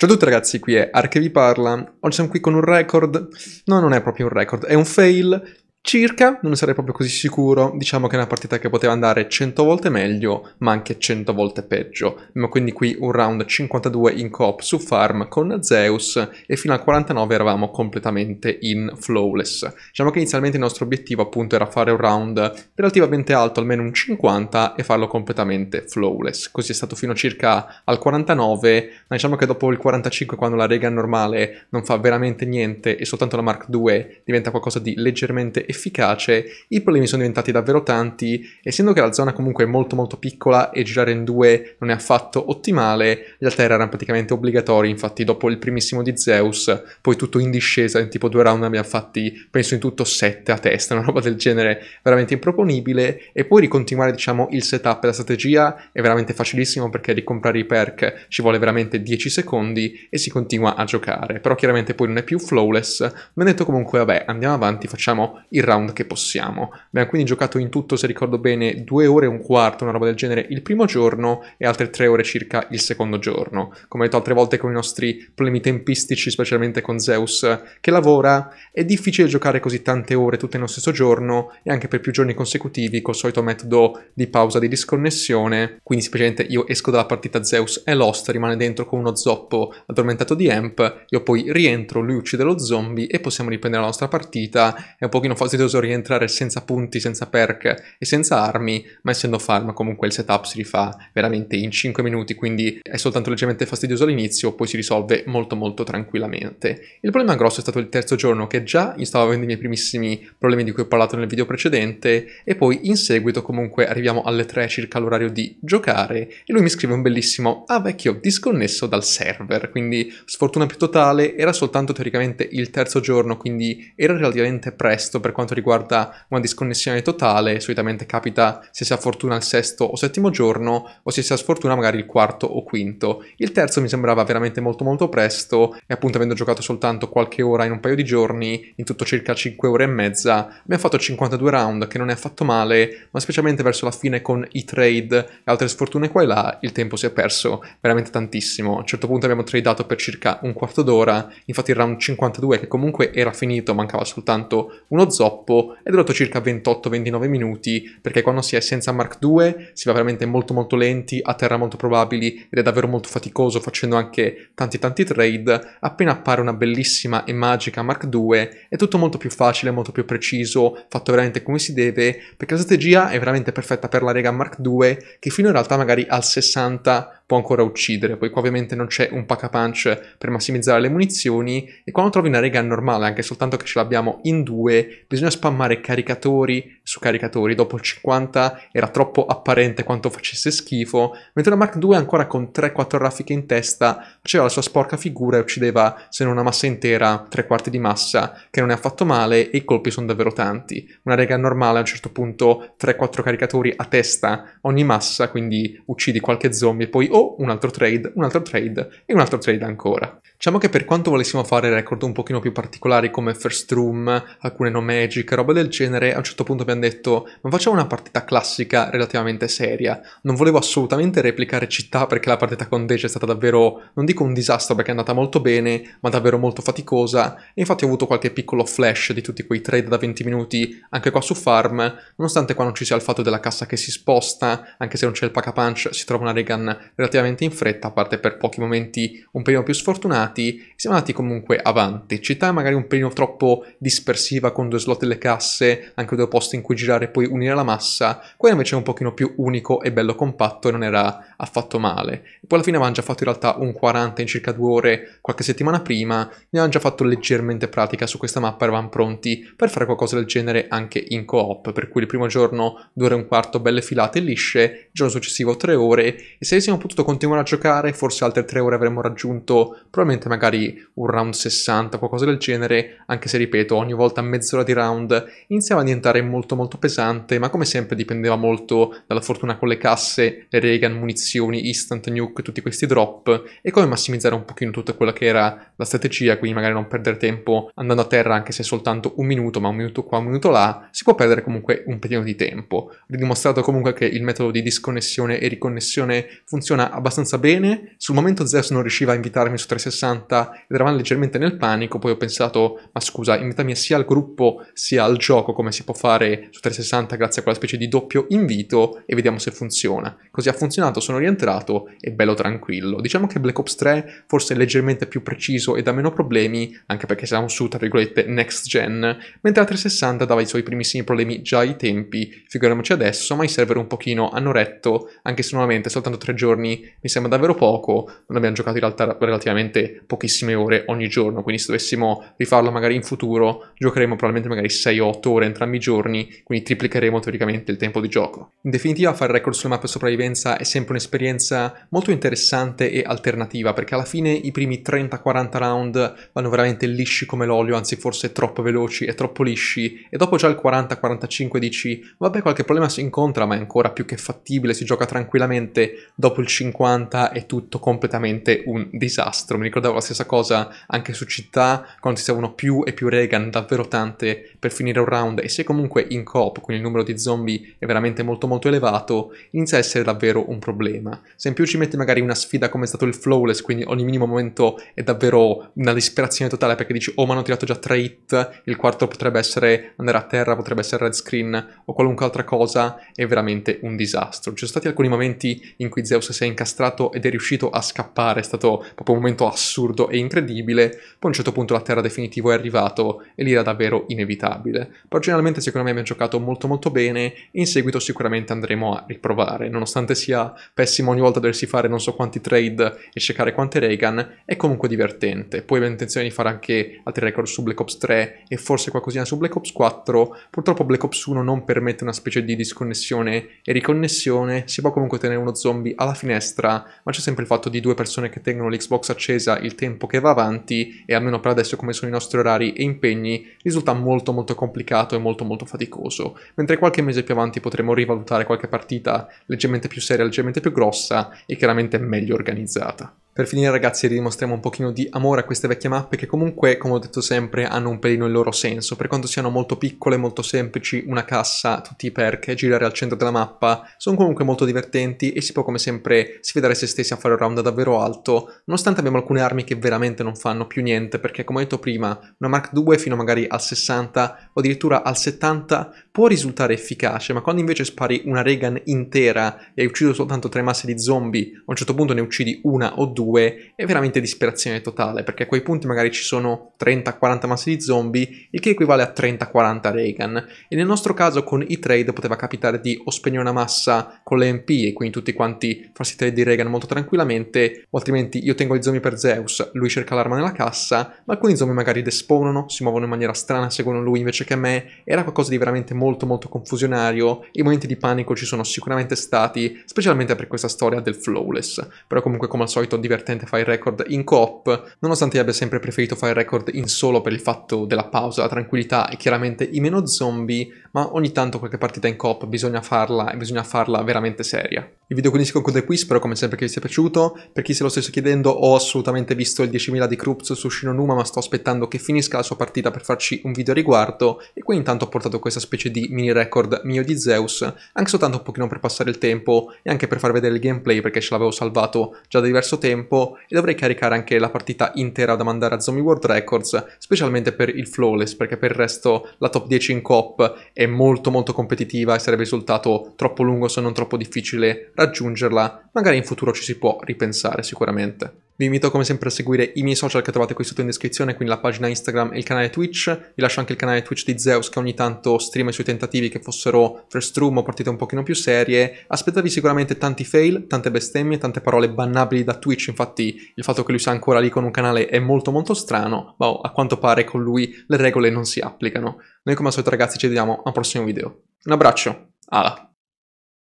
Ciao a tutti ragazzi, qui è Arche vi parla. Oggi siamo qui con un record. No, non è proprio un record, è un fail Circa, non sarei proprio così sicuro, diciamo che è una partita che poteva andare 100 volte meglio, ma anche 100 volte peggio. Ma quindi qui un round 52 in coop su farm con Zeus e fino al 49 eravamo completamente in flawless. Diciamo che inizialmente il nostro obiettivo appunto era fare un round relativamente alto, almeno un 50 e farlo completamente flawless. Così è stato fino circa al 49, ma diciamo che dopo il 45 quando la rega normale non fa veramente niente e soltanto la Mark 2 diventa qualcosa di leggermente efficace efficace, i problemi sono diventati davvero tanti, essendo che la zona comunque è molto molto piccola e girare in due non è affatto ottimale, gli alteri erano praticamente obbligatori, infatti dopo il primissimo di Zeus, poi tutto in discesa, in tipo due round abbiamo fatti penso in tutto sette a testa, una roba del genere veramente improponibile, e poi ricontinuare diciamo il setup e la strategia è veramente facilissimo perché ricomprare i perk ci vuole veramente 10 secondi e si continua a giocare, però chiaramente poi non è più flawless, mi ha detto comunque vabbè andiamo avanti, facciamo i il round che possiamo. Abbiamo quindi giocato in tutto, se ricordo bene, due ore e un quarto, una roba del genere, il primo giorno e altre tre ore circa il secondo giorno. Come ho detto altre volte con i nostri problemi tempistici, specialmente con Zeus, che lavora, è difficile giocare così tante ore tutte nello stesso giorno e anche per più giorni consecutivi col solito metodo di pausa di disconnessione. Quindi semplicemente io esco dalla partita Zeus è lost, rimane dentro con uno zoppo addormentato di Amp, io poi rientro, lui uccide lo zombie e possiamo riprendere la nostra partita. È un pochino fa- è rientrare senza punti, senza perk e senza armi, ma essendo farm comunque il setup si rifà veramente in 5 minuti, quindi è soltanto leggermente fastidioso all'inizio, poi si risolve molto molto tranquillamente. Il problema grosso è stato il terzo giorno che già io stavo avendo i miei primissimi problemi di cui ho parlato nel video precedente e poi in seguito comunque arriviamo alle 3 circa l'orario di giocare e lui mi scrive un bellissimo ah vecchio disconnesso dal server, quindi sfortuna più totale, era soltanto teoricamente il terzo giorno, quindi era relativamente presto per quanto riguarda una disconnessione totale, solitamente capita se si ha fortuna il sesto o settimo giorno o se si ha sfortuna magari il quarto o quinto. Il terzo mi sembrava veramente molto molto presto e appunto avendo giocato soltanto qualche ora in un paio di giorni, in tutto circa 5 ore e mezza, mi ha fatto 52 round che non è affatto male, ma specialmente verso la fine con i trade e altre sfortune qua e là il tempo si è perso veramente tantissimo. A un certo punto abbiamo tradato per circa un quarto d'ora, infatti il round 52 che comunque era finito, mancava soltanto uno zoo troppo è durato circa 28-29 minuti perché quando si è senza Mark II si va veramente molto molto lenti, a terra molto probabili ed è davvero molto faticoso facendo anche tanti tanti trade, appena appare una bellissima e magica Mark II è tutto molto più facile, molto più preciso, fatto veramente come si deve perché la strategia è veramente perfetta per la rega Mark II che fino in realtà magari al 60 può ancora uccidere. Poi qua ovviamente non c'è un pack a punch per massimizzare le munizioni e quando trovi una rega normale, anche soltanto che ce l'abbiamo in due, bisogna spammare caricatori su caricatori. Dopo il 50 era troppo apparente quanto facesse schifo, mentre la Mark II ancora con 3-4 raffiche in testa faceva la sua sporca figura e uccideva se non una massa intera, tre quarti di massa, che non è affatto male e i colpi sono davvero tanti. Una rega normale a un certo punto 3-4 caricatori a testa ogni massa, quindi uccidi qualche zombie e poi o un altro trade, un altro trade e un altro trade ancora. Diciamo che per quanto volessimo fare record un pochino più particolari come first room, alcune no magic, roba del genere, a un certo punto abbiamo detto ma facciamo una partita classica relativamente seria. Non volevo assolutamente replicare città perché la partita con Deja è stata davvero, non dico un disastro perché è andata molto bene, ma davvero molto faticosa e infatti ho avuto qualche piccolo flash di tutti quei trade da 20 minuti anche qua su farm, nonostante qua non ci sia il fatto della cassa che si sposta, anche se non c'è il pack a punch si trova una Regan relativamente relativamente in fretta, a parte per pochi momenti un pelino più sfortunati, siamo andati comunque avanti. Città magari un pelino troppo dispersiva con due slot delle casse, anche due posti in cui girare e poi unire la massa, quella invece è un pochino più unico e bello compatto e non era affatto male. E poi alla fine avevamo già fatto in realtà un 40 in circa due ore qualche settimana prima, ne avevamo già fatto leggermente pratica su questa mappa, eravamo pronti per fare qualcosa del genere anche in co-op, per cui il primo giorno due ore e un quarto belle filate e lisce, il giorno successivo tre ore e se avessimo potuto giusto continuare a giocare, forse altre 3 ore avremmo raggiunto probabilmente magari un round 60, qualcosa del genere, anche se ripeto, ogni volta mezz'ora di round iniziava a diventare molto molto pesante, ma come sempre dipendeva molto dalla fortuna con le casse, le Reagan, munizioni, instant nuke, tutti questi drop e come massimizzare un pochino tutta quella che era la strategia, quindi magari non perdere tempo andando a terra anche se soltanto un minuto, ma un minuto qua, un minuto là, si può perdere comunque un pochino di tempo. Ho dimostrato comunque che il metodo di disconnessione e riconnessione funziona funziona abbastanza bene. Sul momento Zeus non riusciva a invitarmi su 360 ed eravamo leggermente nel panico. Poi ho pensato, ma scusa, invitami sia al gruppo sia al gioco come si può fare su 360 grazie a quella specie di doppio invito e vediamo se funziona. Così ha funzionato, sono rientrato e bello tranquillo. Diciamo che Black Ops 3 forse è leggermente più preciso e dà meno problemi, anche perché siamo su, tra virgolette, next gen, mentre la 360 dava i suoi primissimi problemi già ai tempi. Figuriamoci adesso, ma i server un pochino hanno retto, anche se nuovamente soltanto tre giorni mi sembra davvero poco, non abbiamo giocato in realtà relativamente pochissime ore ogni giorno, quindi se dovessimo rifarlo magari in futuro giocheremo probabilmente magari 6 8 ore entrambi i giorni, quindi triplicheremo teoricamente il tempo di gioco. In definitiva fare record sulle mappe sopravvivenza è sempre un'esperienza molto interessante e alternativa perché alla fine i primi 30-40 round vanno veramente lisci come l'olio, anzi forse troppo veloci e troppo lisci e dopo già il 40-45 dici vabbè qualche problema si incontra ma è ancora più che fattibile, si gioca tranquillamente dopo il 50 50 è tutto completamente un disastro. Mi ricordavo la stessa cosa anche su città, quando ci servono più e più Reagan, davvero tante, per finire un round. E se comunque in coop, quindi il numero di zombie è veramente molto molto elevato, inizia a essere davvero un problema. Se in più ci metti magari una sfida come è stato il flawless, quindi ogni minimo momento è davvero una disperazione totale perché dici oh ma hanno tirato già tre hit, il quarto potrebbe essere andare a terra, potrebbe essere red screen o qualunque altra cosa, è veramente un disastro. Ci sono stati alcuni momenti in cui Zeus si è incastrato ed è riuscito a scappare, è stato proprio un momento assurdo e incredibile, poi a un certo punto la terra definitivo è arrivato e lì era davvero inevitabile. Però generalmente secondo me abbiamo giocato molto molto bene e in seguito sicuramente andremo a riprovare, nonostante sia pessimo ogni volta doversi fare non so quanti trade e cercare quante Reagan, è comunque divertente. Poi avevo intenzione di fare anche altri record su Black Ops 3 e forse qualcosina su Black Ops 4, purtroppo Black Ops 1 non permette una specie di disconnessione e riconnessione, si può comunque tenere uno zombie alla finestra finestra, ma c'è sempre il fatto di due persone che tengono l'Xbox accesa il tempo che va avanti e almeno per adesso come sono i nostri orari e impegni risulta molto molto complicato e molto molto faticoso, mentre qualche mese più avanti potremo rivalutare qualche partita leggermente più seria, leggermente più grossa e chiaramente meglio organizzata. Per finire ragazzi dimostriamo un pochino di amore a queste vecchie mappe che comunque, come ho detto sempre, hanno un pelino il loro senso. Per quanto siano molto piccole, molto semplici, una cassa, tutti i perk, girare al centro della mappa, sono comunque molto divertenti e si può come sempre sfidare se stessi a fare un round davvero alto, nonostante abbiamo alcune armi che veramente non fanno più niente, perché come ho detto prima, una Mark II fino magari al 60 o addirittura al 70 può risultare efficace, ma quando invece spari una Reagan intera e hai ucciso soltanto tre masse di zombie, a un certo punto ne uccidi una o due, 2 è veramente disperazione totale, perché a quei punti magari ci sono 30-40 massi di zombie, il che equivale a 30-40 Reagan. E nel nostro caso con i trade poteva capitare di o spegnere una massa con le MP e quindi tutti quanti farsi trade di Reagan molto tranquillamente, o altrimenti io tengo i zombie per Zeus, lui cerca l'arma nella cassa, ma alcuni zombie magari despawnano, si muovono in maniera strana, seguono lui invece che me, era qualcosa di veramente molto molto confusionario, i momenti di panico ci sono sicuramente stati, specialmente per questa storia del flawless, però comunque come al solito divertente divertente fare il record in coop, nonostante io abbia sempre preferito fare il record in solo per il fatto della pausa, la tranquillità e chiaramente i meno zombie, ma ogni tanto qualche partita in coop bisogna farla e bisogna farla veramente seria. Il video quindi si conclude qui, spero come sempre che vi sia piaciuto, per chi se lo stesse chiedendo ho assolutamente visto il 10.000 di Krups su Shinonuma ma sto aspettando che finisca la sua partita per farci un video a riguardo e qui intanto ho portato questa specie di mini record mio di Zeus, anche soltanto un pochino per passare il tempo e anche per far vedere il gameplay perché ce l'avevo salvato già da diverso tempo tempo e dovrei caricare anche la partita intera da mandare a Zombie World Records, specialmente per il flawless, perché per il resto la top 10 in coop è molto molto competitiva e sarebbe risultato troppo lungo se non troppo difficile raggiungerla, magari in futuro ci si può ripensare sicuramente. Vi invito come sempre a seguire i miei social che trovate qui sotto in descrizione, quindi la pagina Instagram e il canale Twitch. Vi lascio anche il canale Twitch di Zeus che ogni tanto streama i suoi tentativi che fossero first room o partite un pochino più serie. Aspettatevi sicuramente tanti fail, tante bestemmie, tante parole bannabili da Twitch, infatti il fatto che lui sia ancora lì con un canale è molto molto strano, ma a quanto pare con lui le regole non si applicano. Noi come al solito ragazzi ci vediamo al prossimo video. Un abbraccio, ala!